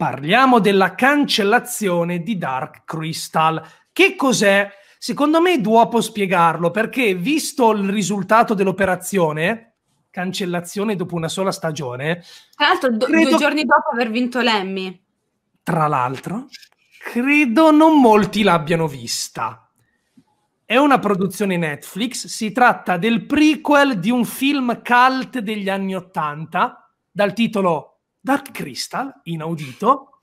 Parliamo della cancellazione di Dark Crystal. Che cos'è? Secondo me Duo può spiegarlo perché, visto il risultato dell'operazione, cancellazione dopo una sola stagione. Tra l'altro, do- credo... due giorni dopo aver vinto l'Emmy. Tra l'altro, credo non molti l'abbiano vista. È una produzione Netflix, si tratta del prequel di un film cult degli anni Ottanta dal titolo Dark Crystal, inaudito,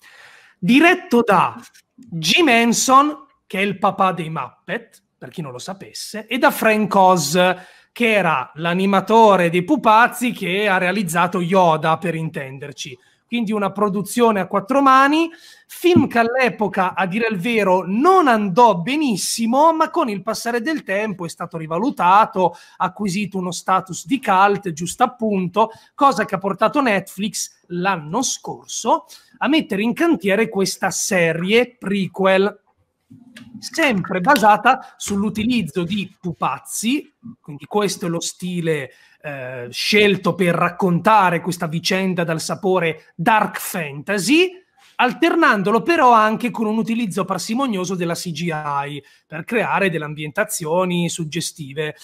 diretto da Jim Henson, che è il papà dei Muppet, per chi non lo sapesse, e da Frank Oz, che era l'animatore dei pupazzi che ha realizzato Yoda, per intenderci quindi una produzione a quattro mani, film che all'epoca, a dire il vero, non andò benissimo, ma con il passare del tempo è stato rivalutato, ha acquisito uno status di cult, giusto appunto, cosa che ha portato Netflix l'anno scorso a mettere in cantiere questa serie prequel sempre basata sull'utilizzo di pupazzi, quindi questo è lo stile eh, scelto per raccontare questa vicenda dal sapore dark fantasy, alternandolo però anche con un utilizzo parsimonioso della CGI per creare delle ambientazioni suggestive. Eh,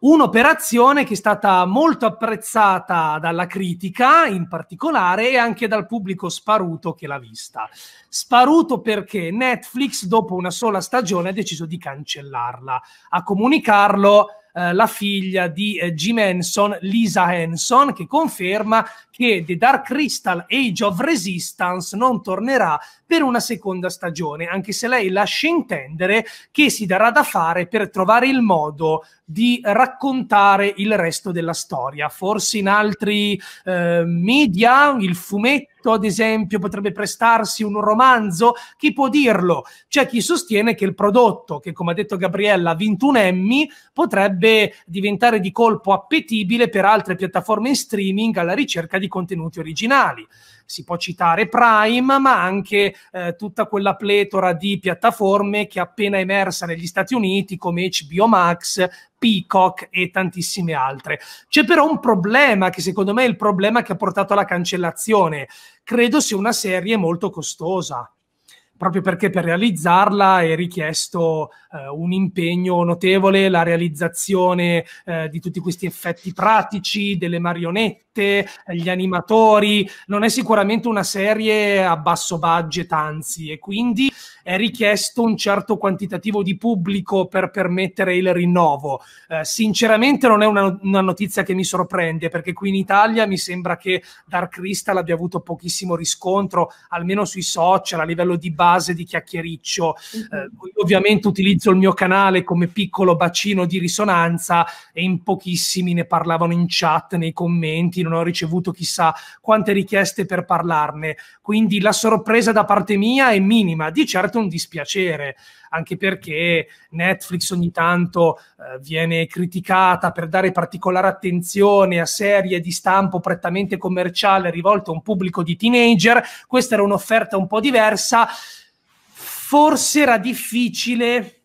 un'operazione che è stata molto apprezzata dalla critica in particolare e anche dal pubblico sparuto che l'ha vista. Sparuto perché Netflix dopo una sola stagione ha deciso di cancellarla. A comunicarlo eh, la figlia di eh, Jim Henson, Lisa Henson, che conferma che The Dark Crystal Age of Resistance non tornerà per una seconda stagione, anche se lei lascia intendere che si darà da fare per trovare il modo di raccontare il resto della storia. Forse in altri eh, media, il fumetto ad esempio, potrebbe prestarsi un romanzo? Chi può dirlo? C'è chi sostiene che il prodotto, che come ha detto Gabriella ha vinto un Emmy, potrebbe diventare di colpo appetibile per altre piattaforme in streaming alla ricerca di contenuti originali si può citare Prime, ma anche eh, tutta quella pletora di piattaforme che è appena emersa negli Stati Uniti come HBO Max, Peacock e tantissime altre. C'è però un problema che secondo me è il problema che ha portato alla cancellazione. Credo sia una serie molto costosa proprio perché per realizzarla è richiesto eh, un impegno notevole, la realizzazione eh, di tutti questi effetti pratici, delle marionette, gli animatori, non è sicuramente una serie a basso budget, anzi, e quindi è richiesto un certo quantitativo di pubblico per permettere il rinnovo. Eh, sinceramente non è una, una, notizia che mi sorprende, perché qui in Italia mi sembra che Dark Crystal abbia avuto pochissimo riscontro, almeno sui social, a livello di budget base di chiacchiericcio. Mm-hmm. Eh, ovviamente utilizzo il mio canale come piccolo bacino di risonanza e in pochissimi ne parlavano in chat, nei commenti, non ho ricevuto chissà quante richieste per parlarne. Quindi la sorpresa da parte mia è minima, di certo un dispiacere anche perché Netflix ogni tanto eh, viene criticata per dare particolare attenzione a serie di stampo prettamente commerciale rivolte a un pubblico di teenager. Questa era un'offerta un po' diversa forse era difficile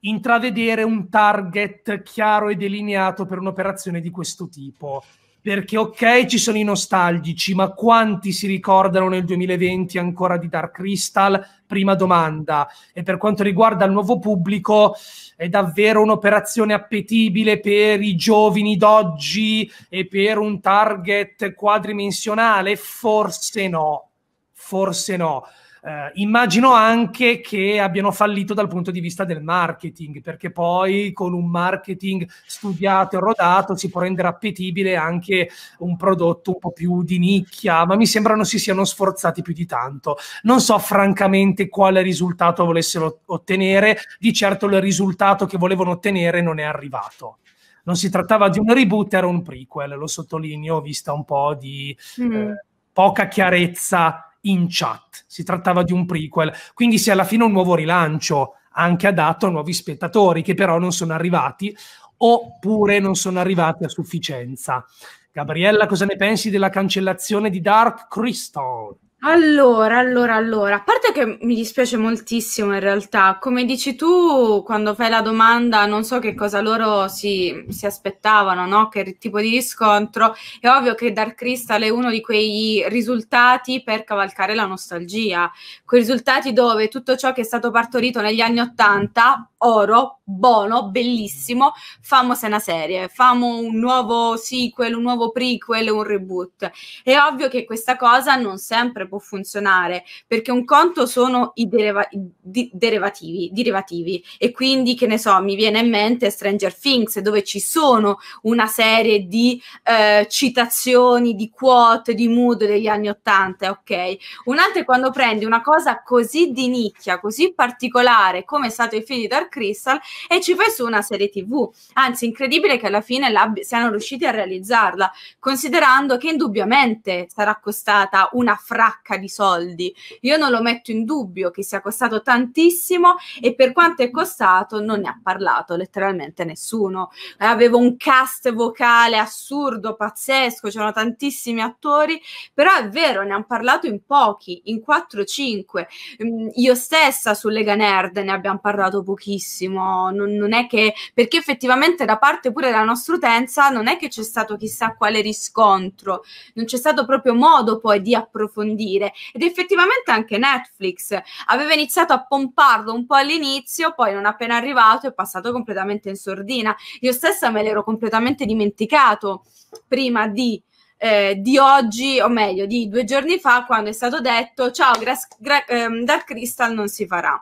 intravedere un target chiaro e delineato per un'operazione di questo tipo. Perché ok, ci sono i nostalgici, ma quanti si ricordano nel 2020 ancora di Dark Crystal? Prima domanda. E per quanto riguarda il nuovo pubblico, è davvero un'operazione appetibile per i giovani d'oggi e per un target quadrimensionale? Forse no, forse no eh, immagino anche che abbiano fallito dal punto di vista del marketing, perché poi con un marketing studiato e rodato si può rendere appetibile anche un prodotto un po' più di nicchia, ma mi sembra non si siano sforzati più di tanto. Non so francamente quale risultato volessero ottenere, di certo il risultato che volevano ottenere non è arrivato non si trattava di un reboot, era un prequel, lo sottolineo, vista un po' di mm. eh, poca chiarezza in chat. Si trattava di un prequel, quindi se alla fine un nuovo rilancio anche adatto a nuovi spettatori che però non sono arrivati oppure non sono arrivati a sufficienza. Gabriella, cosa ne pensi della cancellazione di Dark Crystal? Allora, allora, allora, a parte che mi dispiace moltissimo in realtà, come dici tu, quando fai la domanda non so che cosa loro si, si aspettavano, no? che tipo di riscontro, è ovvio che Dark Crystal è uno di quei risultati per cavalcare la nostalgia, quei risultati dove tutto ciò che è stato partorito negli anni Ottanta, oro, buono, bellissimo, famo se una serie, famo un nuovo sequel, un nuovo prequel, un reboot. È ovvio che questa cosa non sempre può funzionare, perché un conto sono i deriva- di- derivativi, derivativi e quindi che ne so, mi viene in mente Stranger Things dove ci sono una serie di eh, citazioni, di quote, di mood degli anni 80, ok? Un'altra è quando prendi una cosa così di nicchia, così particolare come è stato il film di Dark Crystal e ci fai su una serie TV. Anzi, incredibile che alla fine siano riusciti a realizzarla, considerando che indubbiamente sarà costata una fracca sacca di soldi. Io non lo metto in dubbio che sia costato tantissimo e per quanto è costato non ne ha parlato letteralmente nessuno. Avevo un cast vocale assurdo, pazzesco, c'erano tantissimi attori, però è vero, ne hanno parlato in pochi, in 4-5. Mm, io stessa su Lega Nerd ne abbiamo parlato pochissimo, non, non è che perché effettivamente da parte pure della nostra utenza non è che c'è stato chissà quale riscontro, non c'è stato proprio modo poi di approfondire dire. Ed effettivamente anche Netflix aveva iniziato a pomparlo un po' all'inizio, poi non appena arrivato è passato completamente in sordina. Io stessa me l'ero completamente dimenticato prima di eh, di oggi, o meglio, di due giorni fa, quando è stato detto ciao, Gras- Gra- ehm, Dark Crystal non si farà.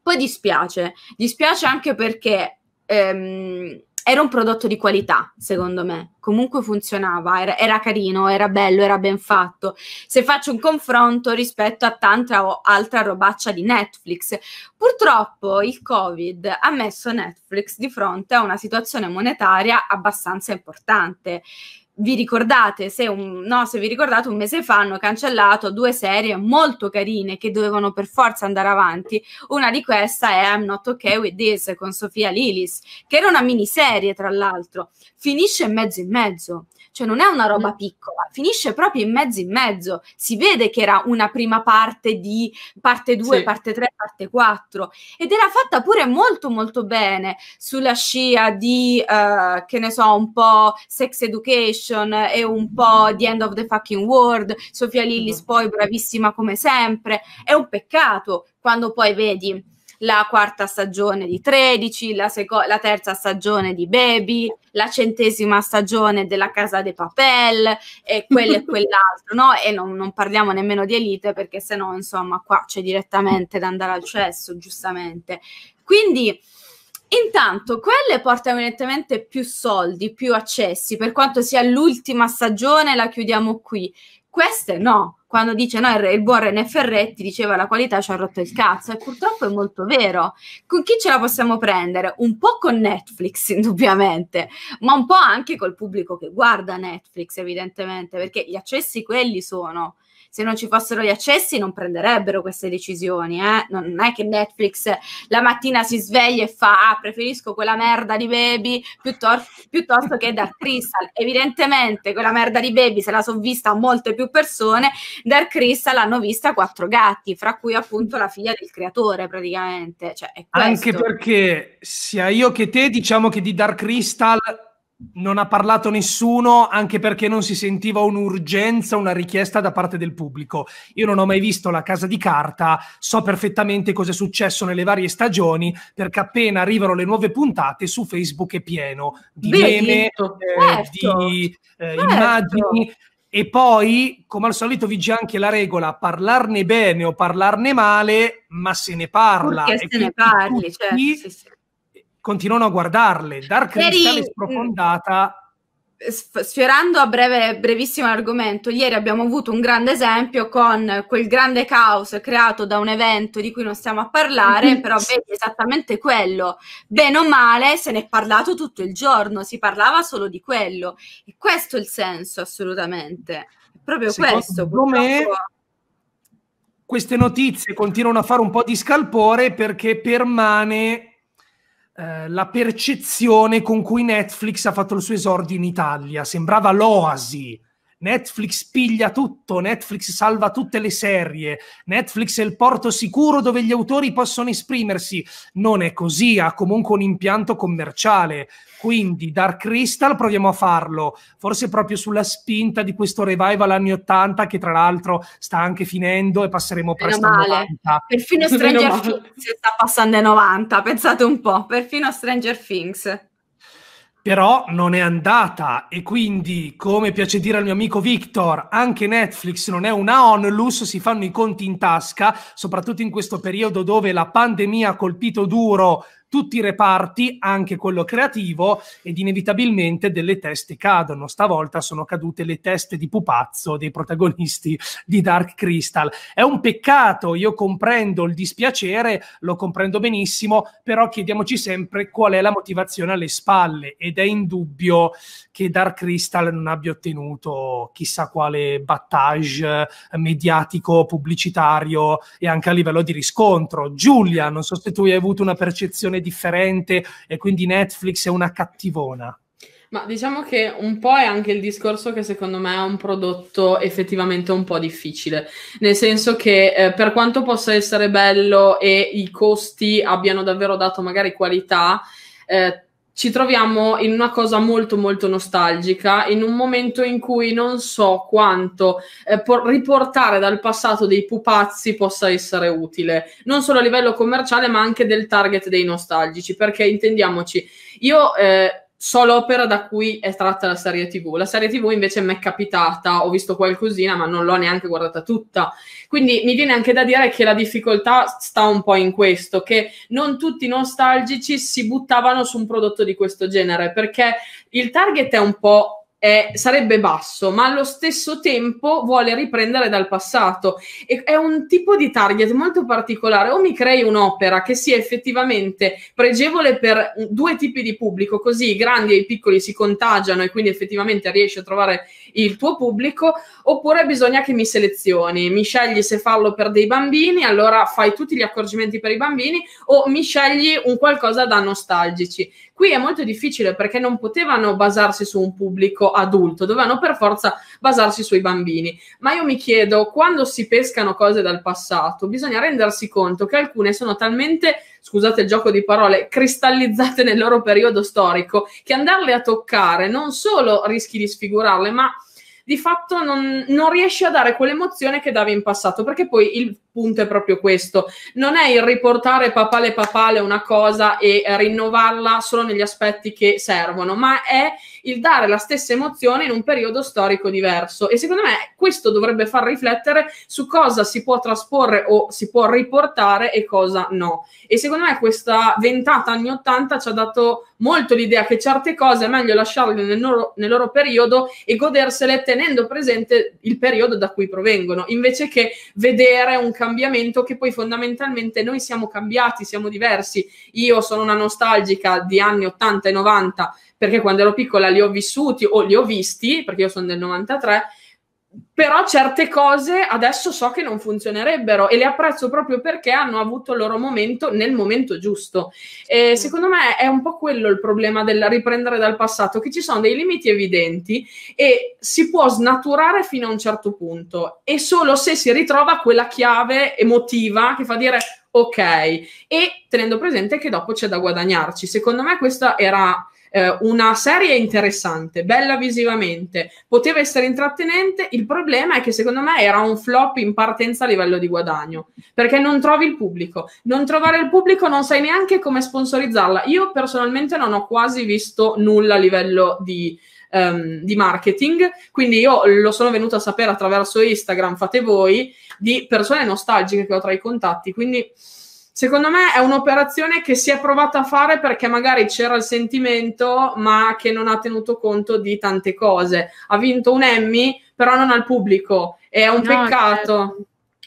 Poi dispiace, dispiace anche perché ehm, era un prodotto di qualità, secondo me. Comunque funzionava, era, era, carino, era bello, era ben fatto. Se faccio un confronto rispetto a tanta o altra robaccia di Netflix, purtroppo il Covid ha messo Netflix di fronte a una situazione monetaria abbastanza importante vi ricordate, se, un, no, se vi ricordate, un mese fa hanno cancellato due serie molto carine che dovevano per forza andare avanti. Una di queste è I'm Not Okay With This con Sofia Lilis, che era una miniserie tra l'altro. Finisce in mezzo in mezzo, cioè non è una roba mm. piccola, finisce proprio in mezzo in mezzo. Si vede che era una prima parte di parte 2, sì. parte 3, parte 4 ed era fatta pure molto molto bene sulla scia di, uh, che ne so, un po' sex education Generation e un po' di End of the Fucking World, Sofia Lillis mhm. poi bravissima come sempre, è un peccato quando poi vedi la quarta stagione di 13, la, seco- la terza stagione di Baby, la centesima stagione della Casa dei Papel e quello e quell'altro, no? E non, non, parliamo nemmeno di Elite perché sennò, insomma, qua c'è direttamente da andare al cesso, giustamente. Quindi Intanto, quelle portano evidentemente più soldi, più accessi, per quanto sia l'ultima stagione, la chiudiamo qui. Queste no, quando dice no, il, buon René Ferretti diceva la qualità ci ha rotto il cazzo e purtroppo è molto vero. Con chi ce la possiamo prendere? Un po' con Netflix indubbiamente, ma un po' anche col pubblico che guarda Netflix evidentemente, perché gli accessi quelli sono se non ci fossero gli accessi non prenderebbero queste decisioni. Eh? Non è che Netflix la mattina si sveglia e fa ah, preferisco quella merda di baby piuttosto, piuttosto che Dark Crystal. Evidentemente quella merda di baby se la sono vista a molte più persone, Dark Crystal hanno vista quattro gatti, fra cui appunto la figlia del creatore praticamente. Cioè, Anche perché sia io che te diciamo che di Dark Crystal non ha parlato nessuno anche perché non si sentiva un'urgenza, una richiesta da parte del pubblico. Io non ho mai visto la casa di carta, so perfettamente cosa è successo nelle varie stagioni perché appena arrivano le nuove puntate su Facebook è pieno di Vedi, meme, eh, certo, di eh, certo. immagini. E poi, come al solito, vige anche la regola parlarne bene o parlarne male, ma se ne parla. Perché se ne parli, certo. Sì, sì continuano a guardarle. Dark Crystal è mm. sprofondata sfiorando a breve, brevissimo argomento, ieri abbiamo avuto un grande esempio con quel grande caos creato da un evento di cui non stiamo a parlare, mm-hmm. però vedi esattamente quello. Bene o male se ne è parlato tutto il giorno, si parlava solo di quello. E questo è il senso, assolutamente. È proprio Secondo questo. Me, queste notizie continuano a fare un po' di scalpore perché permane eh, la percezione con cui Netflix ha fatto il suo esordio in Italia. Sembrava l'oasi Netflix piglia tutto, Netflix salva tutte le serie, Netflix è il porto sicuro dove gli autori possono esprimersi. Non è così, ha comunque un impianto commerciale. Quindi Dark Crystal proviamo a farlo, forse proprio sulla spinta di questo revival anni 80 che tra l'altro sta anche finendo e passeremo Meno presto male. 90. Perfino Stranger Things sta passando ai 90, pensate un po', perfino Stranger Things però non è andata e quindi, come piace dire al mio amico Victor, anche Netflix non è una onlus, si fanno i conti in tasca, soprattutto in questo periodo dove la pandemia ha colpito duro tutti i reparti, anche quello creativo, ed inevitabilmente delle teste cadono. Stavolta sono cadute le teste di pupazzo dei protagonisti di Dark Crystal. È un peccato, io comprendo il dispiacere, lo comprendo benissimo, però chiediamoci sempre qual è la motivazione alle spalle ed è indubbio che Dark Crystal non abbia ottenuto chissà quale battage eh, mediatico, pubblicitario e anche a livello di riscontro. Giulia, non so se tu hai avuto una percezione differente e quindi Netflix è una cattivona. Ma diciamo che un po' è anche il discorso che secondo me è un prodotto effettivamente un po' difficile, nel senso che eh, per quanto possa essere bello e i costi abbiano davvero dato magari qualità, eh, ci troviamo in una cosa molto molto nostalgica, in un momento in cui non so quanto eh, riportare dal passato dei pupazzi possa essere utile, non solo a livello commerciale ma anche del target dei nostalgici, perché intendiamoci, io... Eh, solo l'opera da cui è tratta la serie TV. La serie TV invece mi è capitata, ho visto qualcosina, ma non l'ho neanche guardata tutta. Quindi mi viene anche da dire che la difficoltà sta un po' in questo, che non tutti i nostalgici si buttavano su un prodotto di questo genere, perché il target è un po' eh, sarebbe basso, ma allo stesso tempo vuole riprendere dal passato. E, è un tipo di target molto particolare. O mi crei un'opera che sia effettivamente pregevole per due tipi di pubblico, così i grandi e i piccoli si contagiano e quindi effettivamente riesci a trovare il tuo pubblico, oppure bisogna che mi selezioni, mi scegli se farlo per dei bambini, allora fai tutti gli accorgimenti per i bambini o mi scegli un qualcosa da nostalgici. Qui è molto difficile perché non potevano basarsi su un pubblico adulto, dovevano per forza basarsi sui bambini. Ma io mi chiedo, quando si pescano cose dal passato, bisogna rendersi conto che alcune sono talmente scusate il gioco di parole, cristallizzate nel loro periodo storico, che andarle a toccare non solo rischi di sfigurarle, ma di fatto non, non riesci a dare quell'emozione che davi in passato, perché poi il punto è proprio questo. Non è il riportare papale papale una cosa e rinnovarla solo negli aspetti che servono, ma è il dare la stessa emozione in un periodo storico diverso. E secondo me questo dovrebbe far riflettere su cosa si può trasporre o si può riportare e cosa no. E secondo me questa ventata anni 80 ci ha dato molto l'idea che certe cose è meglio lasciarle nel loro, nel loro, periodo e godersele tenendo presente il periodo da cui provengono, invece che vedere un cambiamento che poi fondamentalmente noi siamo cambiati, siamo diversi. Io sono una nostalgica di anni 80 e 90 perché quando ero piccola li ho vissuti o li ho visti, perché io sono del 93 però certe cose adesso so che non funzionerebbero e le apprezzo proprio perché hanno avuto il loro momento nel momento giusto. E secondo me è un po' quello il problema del riprendere dal passato, che ci sono dei limiti evidenti e si può snaturare fino a un certo punto e solo se si ritrova quella chiave emotiva che fa dire ok e tenendo presente che dopo c'è da guadagnarci. Secondo me questa era eh, una serie interessante, bella visivamente, poteva essere intrattenente, il problema è che secondo me era un flop in partenza a livello di guadagno, perché non trovi il pubblico, non trovare il pubblico non sai neanche come sponsorizzarla. Io personalmente non ho quasi visto nulla a livello di ehm, di marketing. Quindi io lo sono venuto a sapere attraverso Instagram, fate voi, di persone nostalgiche che ho tra i contatti. Quindi Secondo me è un'operazione che si è provata a fare perché magari c'era il sentimento, ma che non ha tenuto conto di tante cose. Ha vinto un Emmy, però non al pubblico. E è un no, certo. peccato. Certo.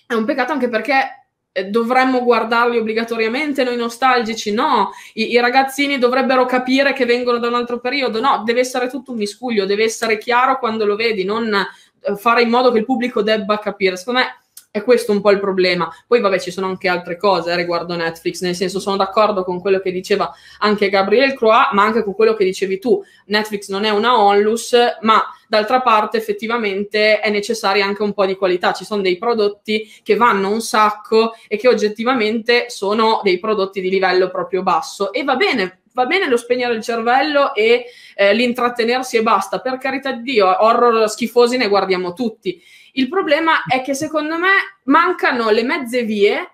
È un peccato anche perché eh, dovremmo guardarli obbligatoriamente noi nostalgici, no, I, I, ragazzini dovrebbero capire che vengono da un altro periodo, no, deve essere tutto un miscuglio, deve essere chiaro quando lo vedi, non eh, fare in modo che il pubblico debba capire. Secondo me è questo un po' il problema. Poi, vabbè, ci sono anche altre cose eh, riguardo Netflix, nel senso sono d'accordo con quello che diceva anche Gabriele Croix, ma anche con quello che dicevi tu. Netflix non è una onlus, ma d'altra parte effettivamente è necessaria anche un po' di qualità. Ci sono dei prodotti che vanno un sacco e che oggettivamente sono dei prodotti di livello proprio basso. E va bene, va bene lo spegnere il cervello e eh, l'intrattenersi e basta. Per carità di Dio, horror schifosi ne guardiamo tutti. Il problema è che secondo me mancano le mezze vie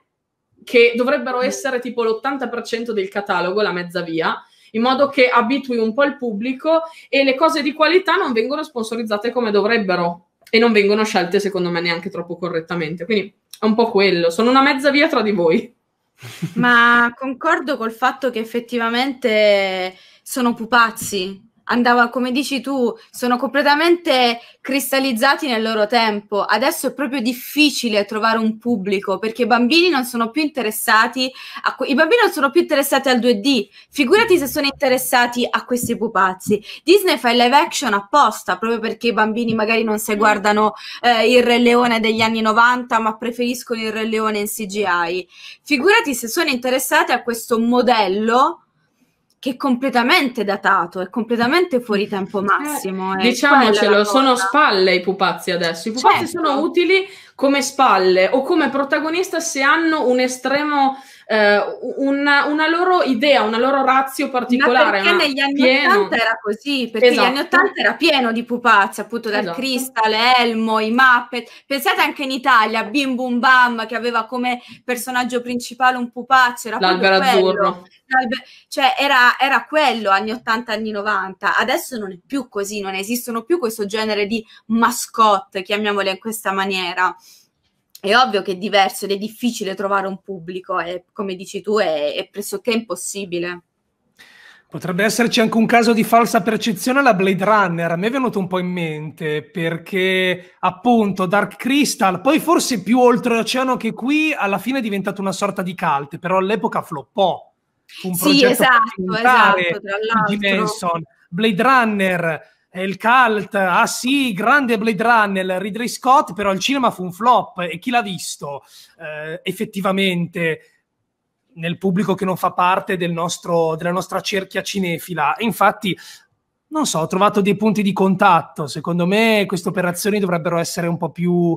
che dovrebbero essere tipo l'80% del catalogo, la mezza via, in modo che abitui un po' il pubblico e le cose di qualità non vengono sponsorizzate come dovrebbero e non vengono scelte secondo me neanche troppo correttamente. Quindi è un po' quello, sono una mezza via tra di voi. Ma concordo col fatto che effettivamente sono pupazzi andava, come dici tu, sono completamente cristallizzati nel loro tempo. Adesso è proprio difficile trovare un pubblico perché i bambini non sono più interessati a que- i bambini non sono più interessati al 2D. Figurati se sono interessati a questi pupazzi. Disney fa il live action apposta proprio perché i bambini magari non si guardano eh, il Re Leone degli anni 90, ma preferiscono il Re Leone in CGI. Figurati se sono interessati a questo modello che è completamente datato, è completamente fuori tempo eh, massimo. Eh, diciamocelo, sono spalle i pupazzi adesso. I pupazzi certo. sono utili come spalle o come protagonista se hanno un estremo eh, una, una, loro idea, una loro razio particolare. Ma perché ma negli anni pieno. 80 era così, perché negli anni 80 esatto. era pieno di pupazzi, appunto dal esatto. Crystal, Elmo, i Muppet. Pensate anche in Italia, Bim Bum Bam, che aveva come personaggio principale un pupazzo, era l'albero azzurro. cioè era, era quello anni 80, anni 90. Adesso non è più così, non esistono più questo genere di mascotte, chiamiamole in questa maniera è ovvio che è diverso ed è difficile trovare un pubblico e come dici tu è, è pressoché impossibile. Potrebbe esserci anche un caso di falsa percezione alla Blade Runner, a me è venuto un po' in mente, perché appunto Dark Crystal, poi forse più oltreoceano che qui, alla fine è diventato una sorta di cult, però all'epoca floppò. Un sì, esatto, esatto, tra l'altro. Dimension, Blade Runner, il cult, ah sì, grande Blade Runner, Ridley Scott, però il cinema fu un flop e chi l'ha visto eh, effettivamente nel pubblico che non fa parte del nostro, della nostra cerchia cinefila. E infatti, non so, ho trovato dei punti di contatto, secondo me queste operazioni dovrebbero essere un po' più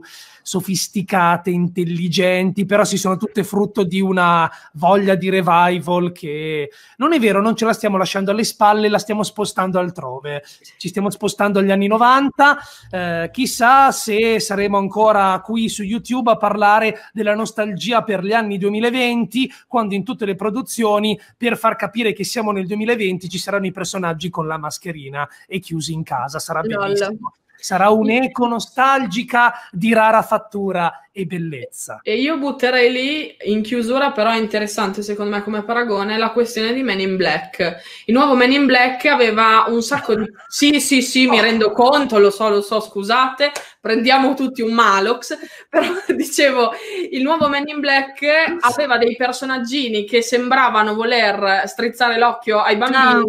sofisticate, intelligenti, però si sono tutte frutto di una voglia di revival che non è vero, non ce la stiamo lasciando alle spalle, la stiamo spostando altrove. Ci stiamo spostando agli anni 90, eh, chissà se saremo ancora qui su YouTube a parlare della nostalgia per gli anni 2020, quando in tutte le produzioni per far capire che siamo nel 2020 ci saranno i personaggi con la mascherina e chiusi in casa, sarà Lol. bellissimo sarà un'eco nostalgica di rara fattura e bellezza. E io butterei lì in chiusura, però è interessante secondo me come paragone, la questione di Men in Black. Il nuovo Men in Black aveva un sacco di... Sì, sì, sì, mi rendo conto, lo so, lo so, scusate, prendiamo tutti un Malox, però dicevo, il nuovo Men in Black aveva dei personaggini che sembravano voler strizzare l'occhio ai bambini no.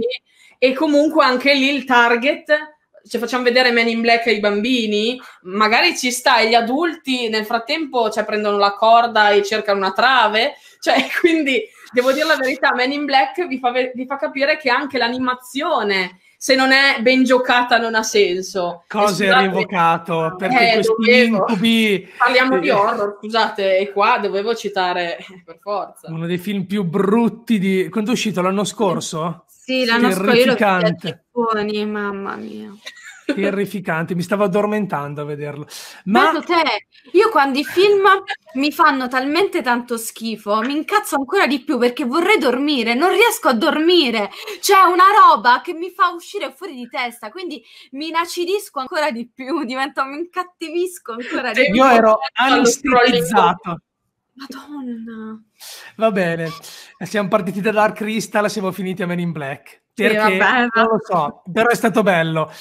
e comunque anche lì il target cioè, facciamo vedere Men in Black ai bambini, magari ci sta, e gli adulti nel frattempo cioè, prendono la corda e cercano una trave, cioè, quindi devo dire la verità, Men in Black vi fa, vi fa capire che anche l'animazione se non è ben giocata non ha senso. Cosa hai rievocato? Perché eh, questi incubi... Parliamo di eh, eh. horror, scusate, e qua dovevo citare per forza. Uno dei film più brutti di... Quando è uscito l'anno scorso? Sì, l'anno scorso io l'ho a mamma mia. Terrificante, mi stavo addormentando a vederlo. Ma te, io quando i film mi fanno talmente tanto schifo, mi incazzo ancora di più perché vorrei dormire, non riesco a dormire. C'è una roba che mi fa uscire fuori di testa, quindi mi inacidisco ancora di più, divento, mi incattivisco ancora di più. Io ero anestetizzato Madonna. Va bene, siamo partiti da Dark Crystal, siamo finiti a Men in Black. Perché eh, vabbè, non lo so, però è stato bello.